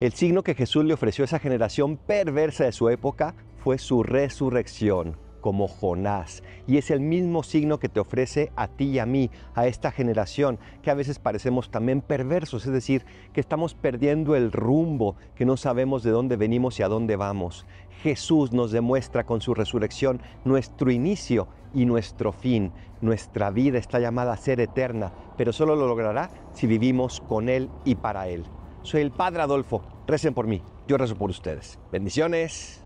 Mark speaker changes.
Speaker 1: El signo que Jesús le ofreció a esa generación perversa de su época fue su resurrección, como Jonás. Y es el mismo signo que te ofrece a ti y a mí, a esta generación, que a veces parecemos también perversos, es decir, que estamos perdiendo el rumbo, que no sabemos de dónde venimos y a dónde vamos. Jesús nos demuestra con su resurrección nuestro inicio y nuestro fin. Nuestra vida está llamada a ser eterna, pero solo lo logrará si vivimos con Él y para Él. Soy el Padre Adolfo. Recen por mí. Yo rezo por ustedes. Bendiciones.